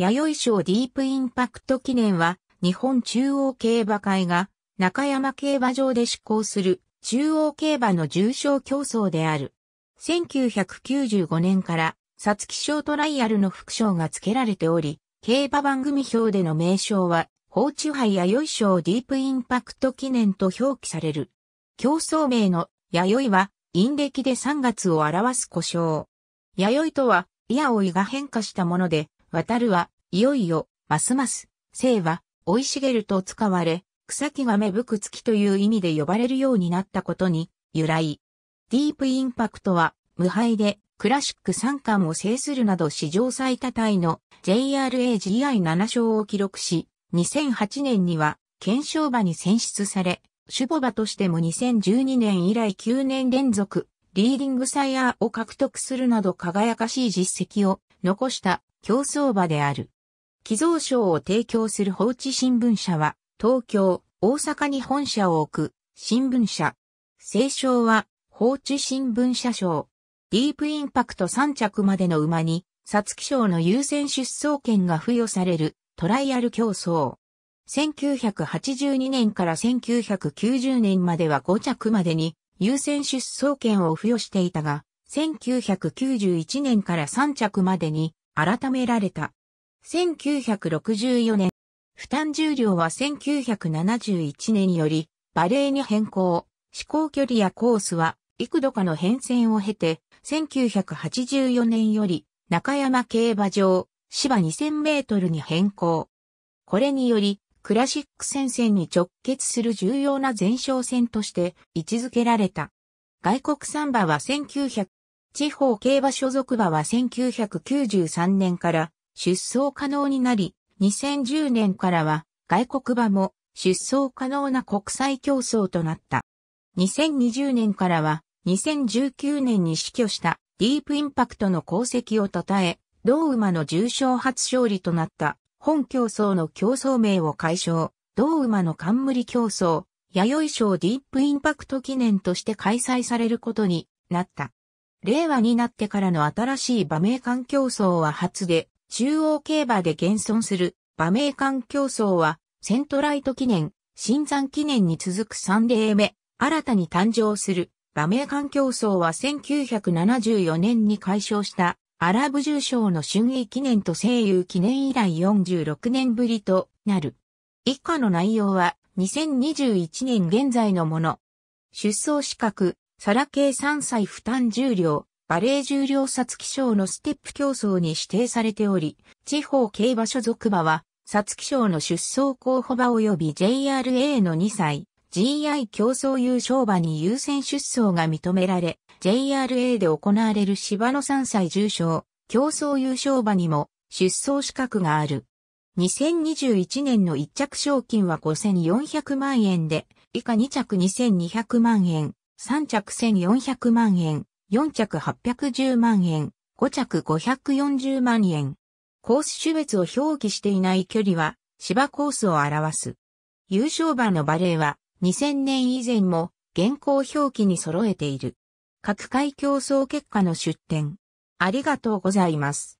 弥生賞ディープインパクト記念は、日本中央競馬会が、中山競馬場で施行する、中央競馬の重賞競争である。1995年から、サツキ賞トライアルの副賞が付けられており、競馬番組表での名称は、放置杯弥生賞ディープインパクト記念と表記される。競争名の弥生は、陰暦で3月を表す故障。弥生とは、イヤオイが変化したもので、渡るは、いよいよ、ますます、生は、生い茂ると使われ、草木が芽吹く月という意味で呼ばれるようになったことに、由来。ディープインパクトは、無敗で、クラシック3冠を制するなど史上最多タイの JRAGI7 勝を記録し、2008年には、検証馬に選出され、守護馬としても2012年以来9年連続、リーディングサイヤーを獲得するなど輝かしい実績を残した競争馬である。寄贈賞を提供する放置新聞社は、東京、大阪に本社を置く、新聞社。清賞は、放置新聞社賞。ディープインパクト3着までの馬に、サツキ賞の優先出走権が付与される、トライアル競争。1982年から1990年までは5着までに優先出走権を付与していたが、1991年から3着までに改められた。1964年。負担重量は1971年よりバレーに変更。飛行距離やコースは幾度かの変遷を経て、1984年より中山競馬場芝2000メートルに変更。これにより、クラシック戦線に直結する重要な前哨戦として位置づけられた。外国ン馬は1900、地方競馬所属馬は1993年から出走可能になり、2010年からは外国馬も出走可能な国際競争となった。2020年からは2019年に死去したディープインパクトの功績を称え、同馬の重賞初勝利となった本競争の競争名を解消、同馬の冠競争、弥生賞ディープインパクト記念として開催されることになった。令和になってからの新しい馬名間競争は初で、中央競馬で現存する馬名間競争は、セントライト記念、新山記念に続く3例目、新たに誕生する馬名間競争は1974年に解消したアラブ重賞の春季記念と西遊記念以来46年ぶりとなる。以下の内容は2021年現在のもの。出走資格、サラ系3歳負担重量、バレー重量皐月賞のステップ競争に指定されており、地方競馬所属馬は、皐月賞の出走候補馬及び JRA の2歳、GI 競争優勝馬に優先出走が認められ、JRA で行われる芝の3歳重賞、競争優勝馬にも出走資格がある。2021年の1着賞金は5400万円で、以下2着2200万円、3着1400万円、4着810万円、5着540万円。コース種別を表記していない距離は芝コースを表す。優勝馬のバレーは2000年以前も現行表記に揃えている。各回競争結果の出展。ありがとうございます。